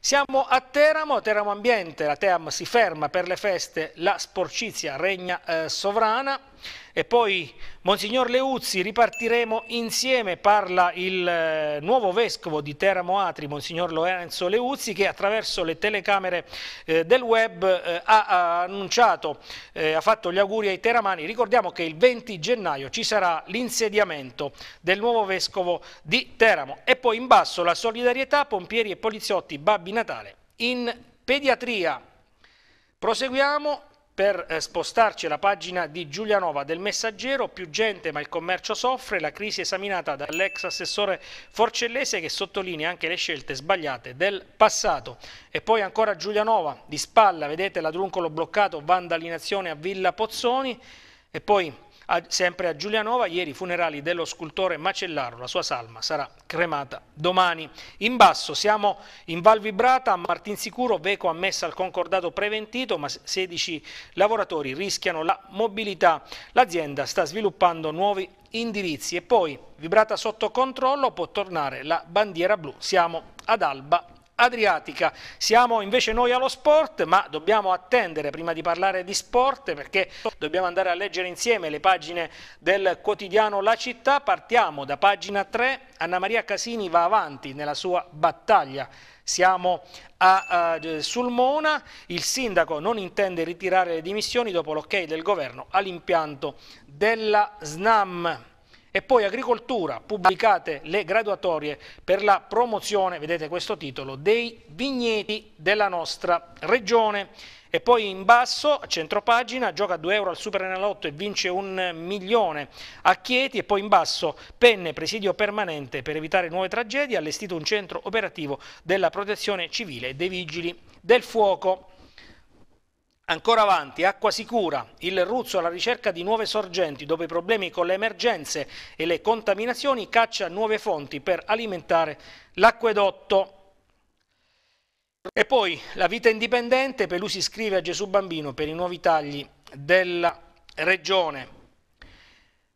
[SPEAKER 1] Siamo a Teramo, Teramo Ambiente, la Team si ferma per le feste, la sporcizia regna eh, sovrana, e poi Monsignor Leuzzi, ripartiremo insieme, parla il eh, nuovo vescovo di Teramo Atri, Monsignor Lorenzo Leuzzi, che attraverso le telecamere eh, del web eh, ha, annunciato, ha fatto gli auguri ai teramani. Ricordiamo che il 20 gennaio ci sarà l'insediamento del nuovo vescovo di Teramo. E poi in basso la solidarietà, pompieri e poliziotti, Babbi Natale in pediatria. Proseguiamo per eh, spostarci la pagina di Giulianova del Messaggero, più gente ma il commercio soffre, la crisi esaminata dall'ex assessore Forcellese che sottolinea anche le scelte sbagliate del passato. E poi ancora Giulianova, di spalla, vedete l'adruncolo bloccato, vandalinazione a Villa Pozzoni e poi a, sempre a Giulianova, ieri i funerali dello scultore Macellaro, la sua salma sarà cremata domani. In basso siamo in Val Vibrata, a Martinsicuro, Veco ammessa al concordato preventito, ma 16 lavoratori rischiano la mobilità. L'azienda sta sviluppando nuovi indirizzi e poi, vibrata sotto controllo, può tornare la bandiera blu. Siamo ad Alba adriatica. Siamo invece noi allo sport, ma dobbiamo attendere prima di parlare di sport perché dobbiamo andare a leggere insieme le pagine del quotidiano La Città. Partiamo da pagina 3. Anna Maria Casini va avanti nella sua battaglia siamo a, uh, Sulmona, il sindaco non intende ritirare le dimissioni dopo l'ok del governo all'impianto della SNAM. E poi agricoltura, pubblicate le graduatorie per la promozione, vedete questo titolo, dei vigneti della nostra regione. E poi in basso, a centro pagina, gioca 2 euro al Super Superenalotto e vince un milione a Chieti. E poi in basso, penne, presidio permanente per evitare nuove tragedie, allestito un centro operativo della protezione civile e dei vigili del fuoco. Ancora avanti, acqua sicura, il Ruzzo alla ricerca di nuove sorgenti dopo i problemi con le emergenze e le contaminazioni caccia nuove fonti per alimentare l'acquedotto. E poi la vita indipendente, Pelusi scrive a Gesù Bambino per i nuovi tagli della regione.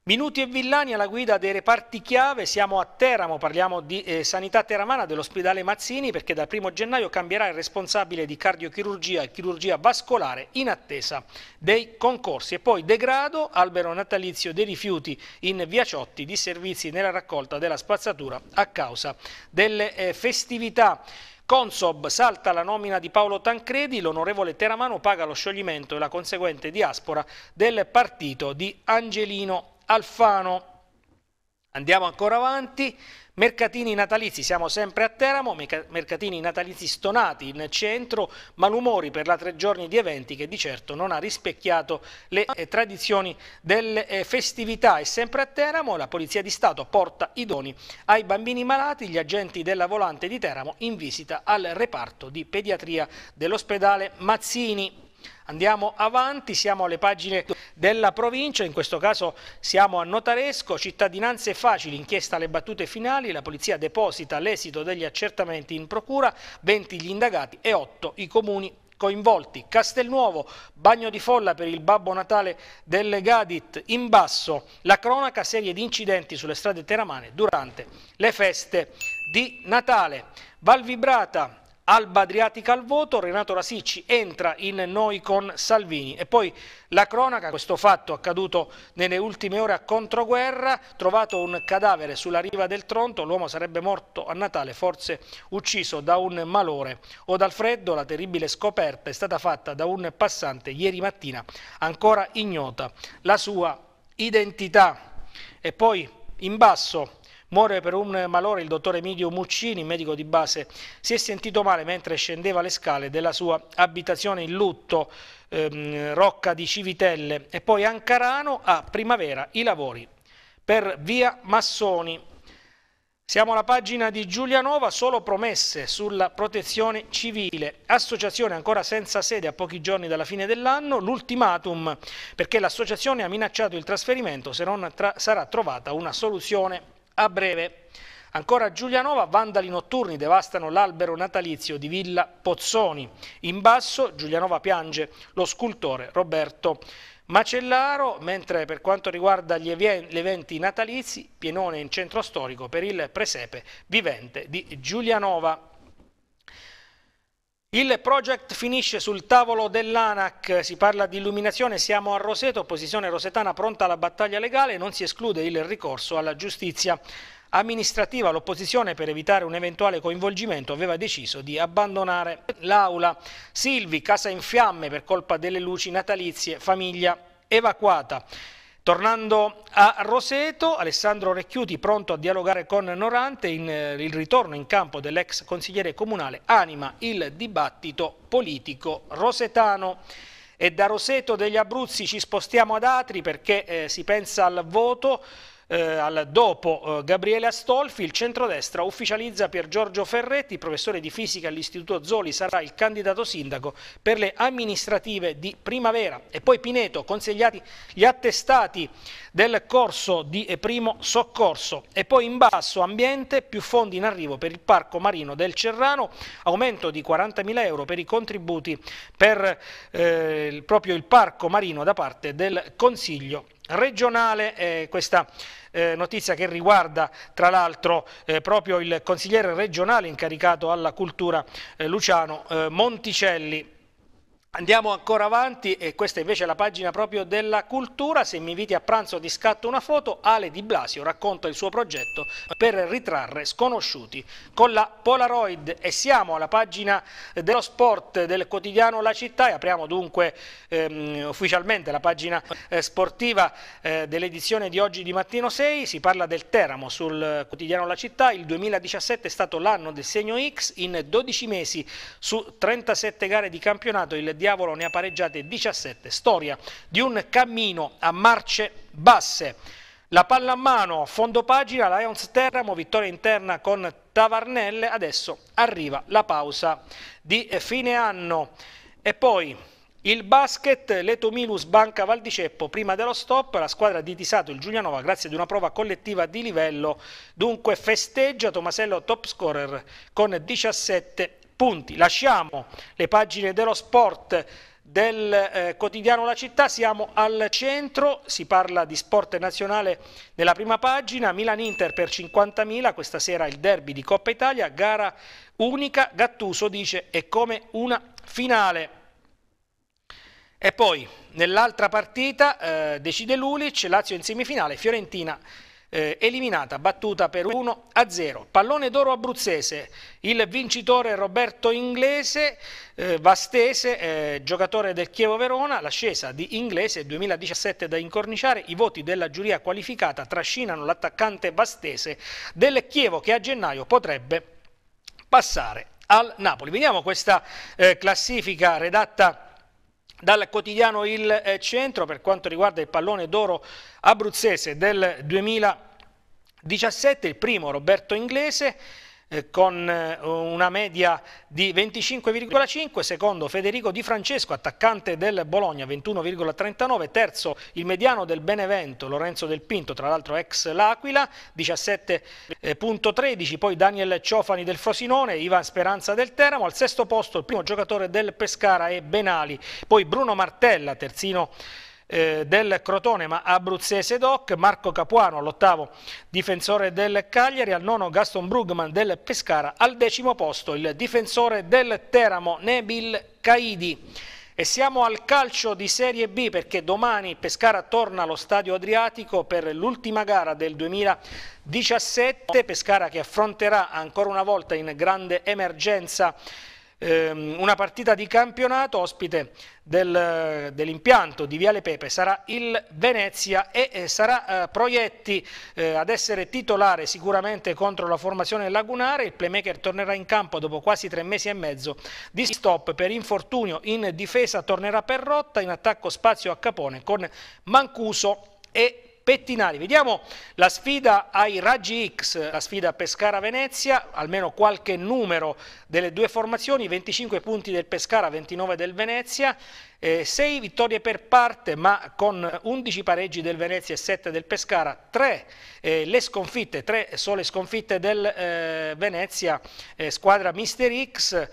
[SPEAKER 1] Minuti e Villani alla guida dei reparti chiave, siamo a Teramo, parliamo di eh, sanità teramana dell'ospedale Mazzini perché dal 1 gennaio cambierà il responsabile di cardiochirurgia e chirurgia vascolare in attesa dei concorsi e poi degrado, albero natalizio dei rifiuti in Via Ciotti di servizi nella raccolta della spazzatura a causa delle eh, festività. Consob salta la nomina di Paolo Tancredi, l'onorevole Teramano paga lo scioglimento e la conseguente diaspora del partito di Angelino Alfano. Andiamo ancora avanti, mercatini natalizi, siamo sempre a Teramo, mercatini natalizi stonati in centro, malumori per la tre giorni di eventi che di certo non ha rispecchiato le eh, tradizioni delle eh, festività. E sempre a Teramo la Polizia di Stato porta i doni ai bambini malati, gli agenti della volante di Teramo in visita al reparto di pediatria dell'ospedale Mazzini. Andiamo avanti, siamo alle pagine della provincia, in questo caso siamo a Notaresco, cittadinanze facili, inchiesta alle battute finali, la polizia deposita l'esito degli accertamenti in procura, 20 gli indagati e 8 i comuni coinvolti. Castelnuovo, bagno di folla per il Babbo Natale delle Gadit. In basso, la cronaca serie di incidenti sulle strade teramane durante le feste di Natale. Val Vibrata, Alba Adriatica al voto, Renato Rasicci entra in noi con Salvini. E poi la cronaca, questo fatto accaduto nelle ultime ore a Controguerra, trovato un cadavere sulla riva del Tronto, l'uomo sarebbe morto a Natale, forse ucciso da un malore o dal freddo, la terribile scoperta è stata fatta da un passante ieri mattina, ancora ignota la sua identità. E poi in basso Muore per un malore il dottore Emilio Muccini, medico di base. Si è sentito male mentre scendeva le scale della sua abitazione in lutto, ehm, Rocca di Civitelle. E poi Ancarano a primavera i lavori per via Massoni. Siamo alla pagina di Giulianova, solo promesse sulla protezione civile. Associazione ancora senza sede a pochi giorni dalla fine dell'anno, l'ultimatum perché l'associazione ha minacciato il trasferimento se non sarà trovata una soluzione. A breve. Ancora Giulianova, vandali notturni devastano l'albero natalizio di Villa Pozzoni. In basso Giulianova piange lo scultore Roberto Macellaro, mentre per quanto riguarda gli eventi natalizi, pienone in centro storico per il presepe vivente di Giulianova. Il project finisce sul tavolo dell'ANAC, si parla di illuminazione, siamo a Roseto, opposizione rosetana pronta alla battaglia legale, non si esclude il ricorso alla giustizia amministrativa. L'opposizione per evitare un eventuale coinvolgimento aveva deciso di abbandonare l'aula. Silvi, casa in fiamme per colpa delle luci natalizie, famiglia evacuata. Tornando a Roseto, Alessandro Recchiuti pronto a dialogare con Norante in eh, il ritorno in campo dell'ex consigliere comunale anima il dibattito politico rosetano. E da Roseto degli Abruzzi ci spostiamo ad Atri perché eh, si pensa al voto eh, al dopo eh, Gabriele Astolfi, il centrodestra ufficializza per Giorgio Ferretti, professore di fisica all'Istituto Zoli, sarà il candidato sindaco per le amministrative di primavera. E poi Pineto, consigliati gli attestati del corso di eh, primo soccorso. E poi in basso ambiente, più fondi in arrivo per il Parco Marino del Cerrano, aumento di 40.000 euro per i contributi per eh, proprio il Parco Marino da parte del Consiglio regionale, eh, questa eh, notizia che riguarda tra l'altro eh, proprio il consigliere regionale incaricato alla cultura eh, Luciano eh, Monticelli. Andiamo ancora avanti e questa invece è la pagina proprio della cultura, se mi inviti a pranzo ti scatto una foto, Ale Di Blasio racconta il suo progetto per ritrarre sconosciuti con la Polaroid e siamo alla pagina dello sport del quotidiano La Città e apriamo dunque ehm, ufficialmente la pagina eh, sportiva eh, dell'edizione di oggi di Mattino 6, si parla del Teramo sul quotidiano La Città, il 2017 è stato l'anno del segno X, in 12 mesi su 37 gare di campionato il Diavolo ne ha pareggiate 17. Storia di un cammino a marce basse. La palla a mano, fondo pagina, Lions Teramo, vittoria interna con Tavarnelle, adesso arriva la pausa di fine anno. E poi il basket, Leto Milus Banca Valdiceppo, prima dello stop, la squadra di Tisato, il Giulianova, grazie ad una prova collettiva di livello, dunque festeggia Tomasello top scorer con 17 punti. Lasciamo le pagine dello sport del eh, quotidiano La Città, siamo al centro, si parla di sport nazionale nella prima pagina, Milan-Inter per 50.000, questa sera il derby di Coppa Italia, gara unica, Gattuso dice è come una finale. E poi nell'altra partita eh, decide Lulic, Lazio in semifinale, Fiorentina eh, eliminata, battuta per 1-0. a Pallone d'oro abruzzese, il vincitore Roberto Inglese, eh, Vastese, eh, giocatore del Chievo Verona, l'ascesa di Inglese 2017 da incorniciare, i voti della giuria qualificata trascinano l'attaccante Vastese del Chievo che a gennaio potrebbe passare al Napoli. Vediamo questa eh, classifica redatta dal quotidiano Il eh, Centro per quanto riguarda il pallone d'oro abruzzese del 2017, il primo Roberto Inglese eh, con eh, una media di 25,5, secondo Federico Di Francesco, attaccante del Bologna, 21,39, terzo il mediano del Benevento, Lorenzo Del Pinto, tra l'altro ex L'Aquila, 17,13, poi Daniel Ciofani del Frosinone, Ivan Speranza del Teramo, al sesto posto il primo giocatore del Pescara è Benali, poi Bruno Martella, terzino eh, del Crotone, ma abruzzese Doc, Marco Capuano all'ottavo difensore del Cagliari, al nono Gaston Brugman del Pescara, al decimo posto il difensore del Teramo Nebil Caidi. E siamo al calcio di Serie B perché domani Pescara torna allo stadio Adriatico per l'ultima gara del 2017. Pescara che affronterà ancora una volta in grande emergenza ehm, una partita di campionato ospite del, dell'impianto di Viale Pepe sarà il Venezia e eh, sarà eh, Proietti eh, ad essere titolare sicuramente contro la formazione lagunare, il playmaker tornerà in campo dopo quasi tre mesi e mezzo di stop per infortunio, in difesa tornerà per rotta, in attacco spazio a Capone con Mancuso e Pettinari. Vediamo la sfida ai Raggi X, la sfida Pescara-Venezia, almeno qualche numero delle due formazioni, 25 punti del Pescara, 29 del Venezia, 6 eh, vittorie per parte ma con 11 pareggi del Venezia e 7 del Pescara, 3 eh, le sconfitte, 3 sole sconfitte del eh, Venezia, eh, squadra Mister X,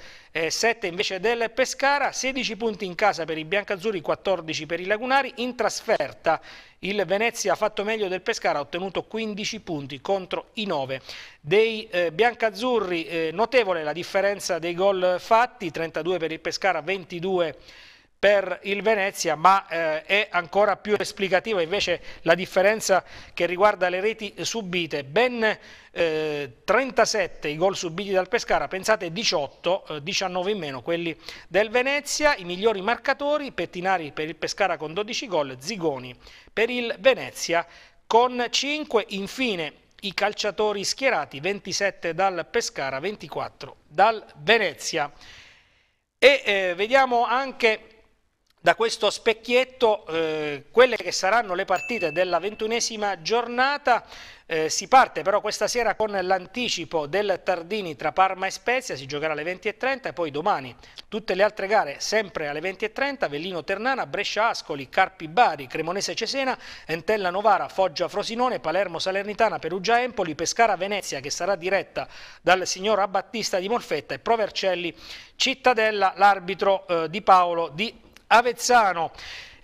[SPEAKER 1] 7 invece del Pescara, 16 punti in casa per i biancazzurri, 14 per i lagunari, in trasferta il Venezia ha fatto meglio del Pescara, ha ottenuto 15 punti contro i 9 dei eh, biancazzurri, eh, notevole la differenza dei gol fatti, 32 per il Pescara, 22 per per il Venezia, ma eh, è ancora più esplicativa invece la differenza che riguarda le reti subite. Ben eh, 37 i gol subiti dal Pescara, pensate 18, eh, 19 in meno quelli del Venezia, i migliori marcatori, Pettinari per il Pescara con 12 gol, Zigoni per il Venezia con 5, infine i calciatori schierati, 27 dal Pescara, 24 dal Venezia. E eh, vediamo anche da questo specchietto eh, quelle che saranno le partite della ventunesima giornata. Eh, si parte però questa sera con l'anticipo del Tardini tra Parma e Spezia, si giocherà alle 20.30 e poi domani tutte le altre gare sempre alle 20.30, Vellino Ternana, Brescia Ascoli, Carpi Bari, Cremonese Cesena, Entella Novara, Foggia Frosinone, Palermo Salernitana, Perugia Empoli, Pescara Venezia che sarà diretta dal signor Abbattista di Morfetta e Provercelli Cittadella, l'arbitro eh, di Paolo di Avezzano.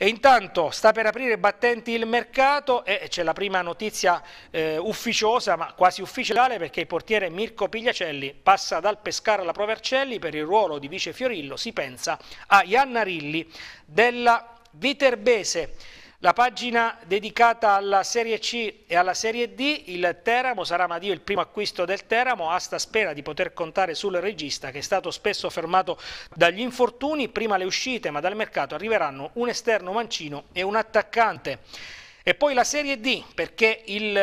[SPEAKER 1] E intanto sta per aprire battenti il mercato e c'è la prima notizia eh, ufficiosa ma quasi ufficiale perché il portiere Mirko Pigliacelli passa dal Pescara alla Provercelli per il ruolo di vice Fiorillo si pensa a Iannarilli della Viterbese. La pagina dedicata alla Serie C e alla Serie D, il Teramo, sarà Madio il primo acquisto del Teramo, Asta spera di poter contare sul regista che è stato spesso fermato dagli infortuni, prima le uscite ma dal mercato arriveranno un esterno mancino e un attaccante. E poi la Serie D, perché il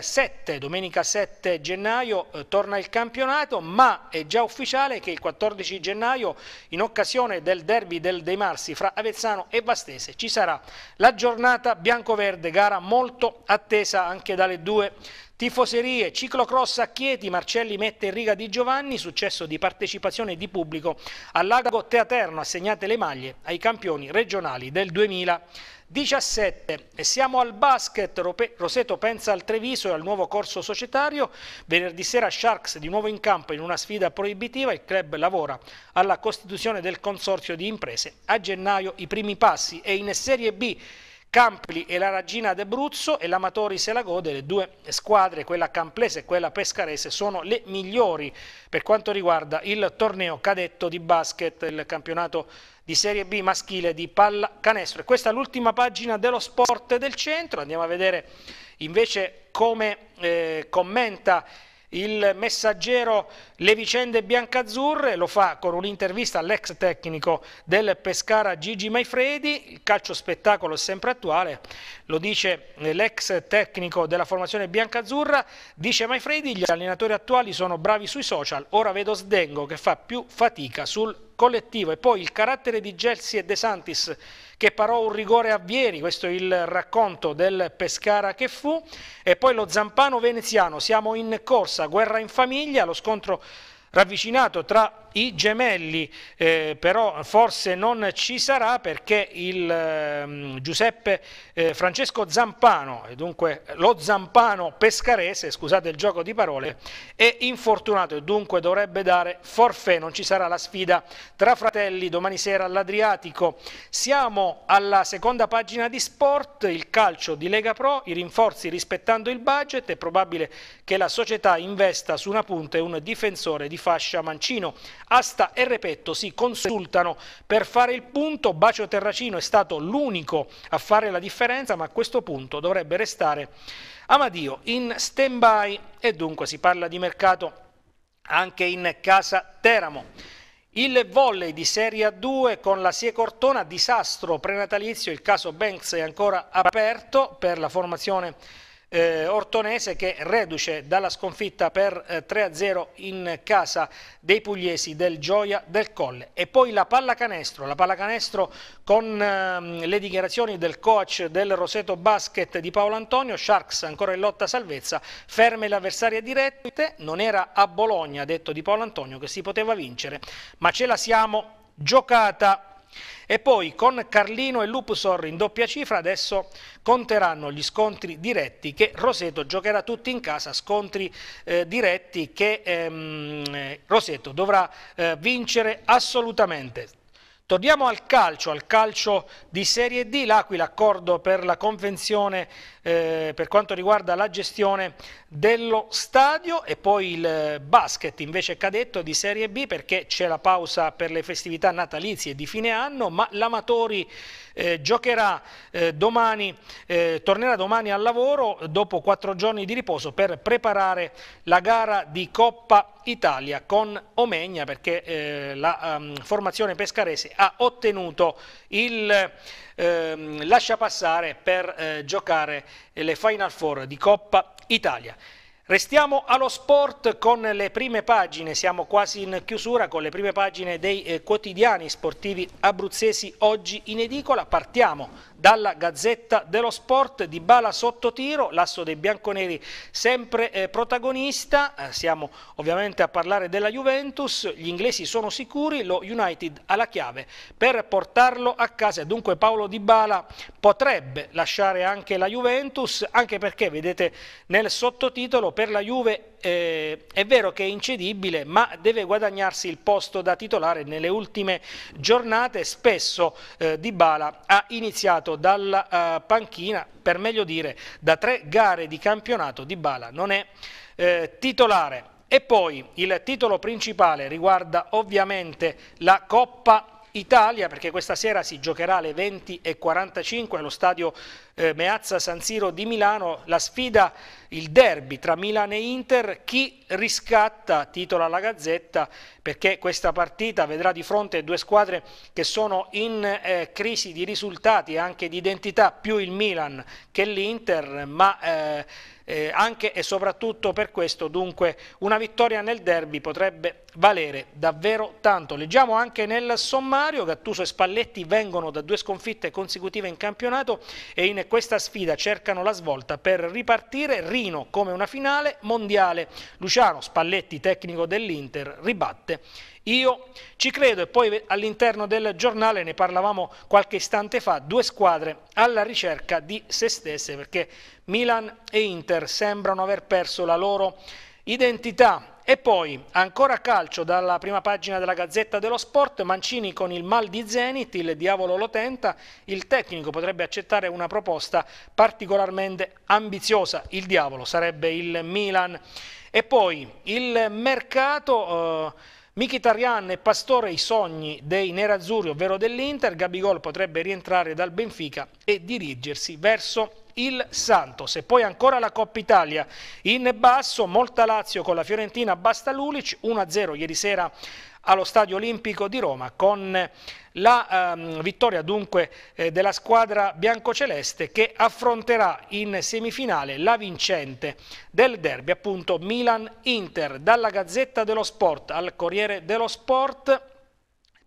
[SPEAKER 1] 7, eh, domenica 7 gennaio, eh, torna il campionato, ma è già ufficiale che il 14 gennaio, in occasione del derby del De Marsi fra Avezzano e Vastese, ci sarà la giornata bianco-verde, gara molto attesa anche dalle due Tifoserie, ciclocross a Chieti, Marcelli mette in riga di Giovanni, successo di partecipazione di pubblico all'Ago Teaterno, assegnate le maglie ai campioni regionali del 2020. 17 e siamo al basket, Roseto pensa al Treviso e al nuovo corso societario, venerdì sera Sharks di nuovo in campo in una sfida proibitiva, il club lavora alla costituzione del consorzio di imprese, a gennaio i primi passi e in Serie B Campli e la Raggina d'Ebruzzo e l'Amatori se la gode, le due squadre, quella camplese e quella pescarese, sono le migliori per quanto riguarda il torneo cadetto di basket, il campionato di Serie B maschile di pallacanestro. E questa è l'ultima pagina dello sport del centro, andiamo a vedere invece come eh, commenta il messaggero Le vicende biancazzurre, lo fa con un'intervista all'ex tecnico del Pescara Gigi Maifredi, il calcio spettacolo è sempre attuale, lo dice eh, l'ex tecnico della formazione biancazzurra, dice Maifredi gli allenatori attuali sono bravi sui social, ora vedo Sdengo che fa più fatica sul collettivo e poi il carattere di Gelsi e De Santis che parò un rigore a Vieri, questo è il racconto del Pescara che fu, e poi lo Zampano veneziano, siamo in corsa, guerra in famiglia, lo scontro ravvicinato tra i gemelli, eh, però forse non ci sarà perché il eh, Giuseppe eh, Francesco Zampano, e dunque lo Zampano pescarese, scusate il gioco di parole, è infortunato e dunque dovrebbe dare forfè, non ci sarà la sfida tra fratelli domani sera all'Adriatico. Siamo alla seconda pagina di sport, il calcio di Lega Pro, i rinforzi rispettando il budget, è probabile che la società investa su una punta e un difensore di fascia Mancino. Asta e Repetto si consultano per fare il punto. Bacio Terracino è stato l'unico a fare la differenza, ma a questo punto dovrebbe restare Amadio in stand-by e dunque si parla di mercato anche in casa Teramo. Il volley di Serie A2 con la Sie Cortona, disastro prenatalizio, il caso Banks è ancora aperto per la formazione eh, ortonese che reduce dalla sconfitta per eh, 3-0 in casa dei pugliesi del Gioia del Colle. E poi la pallacanestro, la pallacanestro con ehm, le dichiarazioni del coach del Roseto Basket di Paolo Antonio, Sharks ancora in lotta a salvezza, ferme l'avversaria avversarie dirette, non era a Bologna, detto di Paolo Antonio, che si poteva vincere, ma ce la siamo giocata e poi con Carlino e Lupusor in doppia cifra adesso conteranno gli scontri diretti che Roseto giocherà tutti in casa, scontri eh, diretti che ehm, Roseto dovrà eh, vincere assolutamente. Torniamo al calcio, al calcio di Serie D, l'Aquila accordo per la convenzione eh, per quanto riguarda la gestione dello stadio e poi il eh, basket invece cadetto di Serie B perché c'è la pausa per le festività natalizie di fine anno, ma l'Amatori eh, giocherà eh, domani, eh, tornerà domani al lavoro dopo quattro giorni di riposo per preparare la gara di Coppa Italia con Omegna perché eh, la um, formazione pescarese ha ottenuto il ehm, lascia passare per eh, giocare le Final Four di Coppa Italia. Restiamo allo sport con le prime pagine, siamo quasi in chiusura con le prime pagine dei eh, quotidiani sportivi abruzzesi oggi in edicola. Partiamo dalla Gazzetta dello Sport di Bala Sottotiro, l'asso dei bianconeri sempre eh, protagonista, eh, siamo ovviamente a parlare della Juventus, gli inglesi sono sicuri, lo United ha la chiave per portarlo a casa, dunque Paolo Di Bala potrebbe lasciare anche la Juventus, anche perché vedete nel sottotitolo per la Juve eh, è vero che è incedibile, ma deve guadagnarsi il posto da titolare nelle ultime giornate. Spesso eh, Dybala ha iniziato dalla uh, panchina, per meglio dire, da tre gare di campionato Dybala non è eh, titolare. E poi il titolo principale riguarda ovviamente la Coppa Italia perché questa sera si giocherà alle 20.45 allo stadio eh, Meazza San Siro di Milano la sfida, il derby tra Milano e Inter, chi riscatta, titola la Gazzetta, perché questa partita vedrà di fronte due squadre che sono in eh, crisi di risultati e anche di identità, più il Milan che l'Inter, ma... Eh, eh, anche e soprattutto per questo dunque una vittoria nel derby potrebbe valere davvero tanto. Leggiamo anche nel sommario Gattuso e Spalletti vengono da due sconfitte consecutive in campionato e in questa sfida cercano la svolta per ripartire Rino come una finale mondiale. Luciano Spalletti, tecnico dell'Inter, ribatte io ci credo e poi all'interno del giornale ne parlavamo qualche istante fa, due squadre alla ricerca di se stesse perché Milan e Inter sembrano aver perso la loro identità e poi, ancora calcio dalla prima pagina della Gazzetta dello Sport, Mancini con il mal di Zenit, il diavolo lo tenta, il tecnico potrebbe accettare una proposta particolarmente ambiziosa, il diavolo sarebbe il Milan. E poi il mercato... Eh, Mkhitaryan e Pastore i sogni dei nerazzurri, ovvero dell'Inter, Gabigol potrebbe rientrare dal Benfica e dirigersi verso il Santos e poi ancora la Coppa Italia in basso, molta Lazio con la Fiorentina, basta Lulic 1-0 ieri sera allo Stadio Olimpico di Roma con la ehm, vittoria dunque eh, della squadra biancoceleste che affronterà in semifinale la vincente del derby appunto Milan-Inter dalla Gazzetta dello Sport al Corriere dello Sport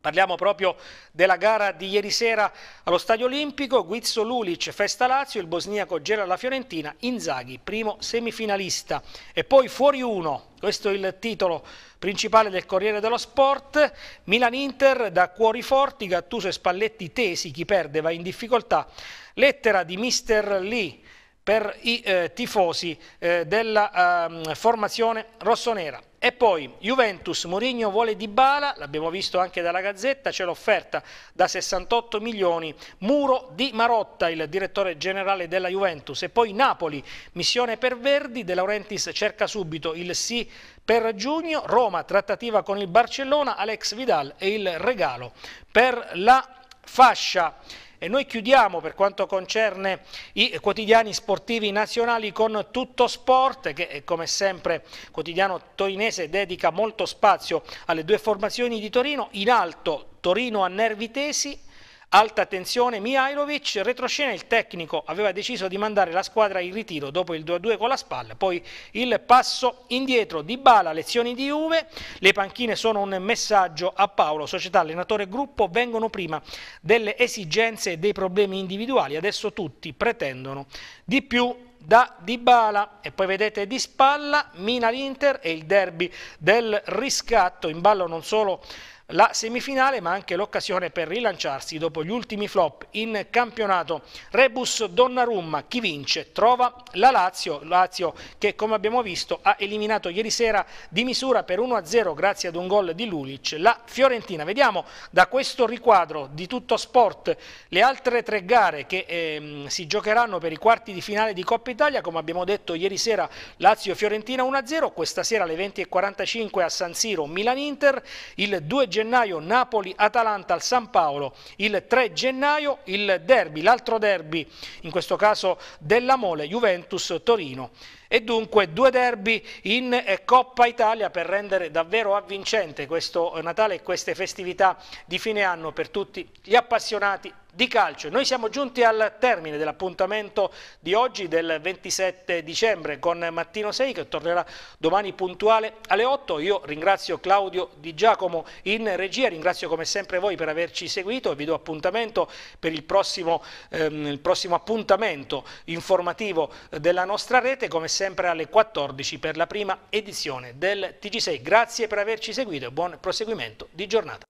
[SPEAKER 1] Parliamo proprio della gara di ieri sera allo Stadio Olimpico, Guizzo Lulic, Festa Lazio, il bosniaco gela la Fiorentina, Inzaghi, primo semifinalista. E poi fuori uno, questo è il titolo principale del Corriere dello Sport, Milan-Inter da cuori forti, Gattuso e Spalletti tesi, chi perde va in difficoltà. Lettera di Mister Lee per i eh, tifosi eh, della eh, formazione rossonera. E poi Juventus, Mourinho vuole Di Bala, l'abbiamo visto anche dalla Gazzetta, c'è l'offerta da 68 milioni, Muro di Marotta, il direttore generale della Juventus. E poi Napoli, missione per Verdi, De Laurentiis cerca subito il sì per giugno, Roma, trattativa con il Barcellona, Alex Vidal e il regalo per la fascia. E noi chiudiamo per quanto concerne i quotidiani sportivi nazionali con Tutto Sport che eh, come sempre il quotidiano torinese dedica molto spazio alle due formazioni di Torino. In alto Torino a nervi tesi Alta tensione, Mihailovic, retroscena il tecnico, aveva deciso di mandare la squadra in ritiro dopo il 2-2 con la spalla, poi il passo indietro di Bala, lezioni di Juve, le panchine sono un messaggio a Paolo, società, allenatore gruppo vengono prima delle esigenze e dei problemi individuali, adesso tutti pretendono di più da Dybala e poi vedete di spalla Mina l'Inter e il derby del riscatto in ballo non solo la semifinale ma anche l'occasione per rilanciarsi dopo gli ultimi flop in campionato. Rebus Donnarumma, chi vince trova la Lazio, Lazio che come abbiamo visto ha eliminato ieri sera di misura per 1-0 grazie ad un gol di Lulic la Fiorentina. Vediamo da questo riquadro di tutto sport le altre tre gare che ehm, si giocheranno per i quarti di finale di Coppa Italia, come abbiamo detto ieri sera Lazio-Fiorentina 1-0, questa sera alle 20.45 a San Siro Milan-Inter, il 2 gennaio Napoli-Atalanta al San Paolo, il 3 gennaio il derby, l'altro derby, in questo caso della Mole, Juventus-Torino. E dunque due derby in eh, Coppa Italia per rendere davvero avvincente questo eh, Natale e queste festività di fine anno per tutti gli appassionati di calcio. Noi siamo giunti al termine dell'appuntamento di oggi del 27 dicembre con Mattino 6 che tornerà domani puntuale alle 8. Io ringrazio Claudio Di Giacomo in regia, ringrazio come sempre voi per averci seguito e vi do appuntamento per il prossimo, ehm, il prossimo appuntamento informativo della nostra rete come sempre alle 14 per la prima edizione del TG6. Grazie per averci seguito e buon proseguimento di giornata.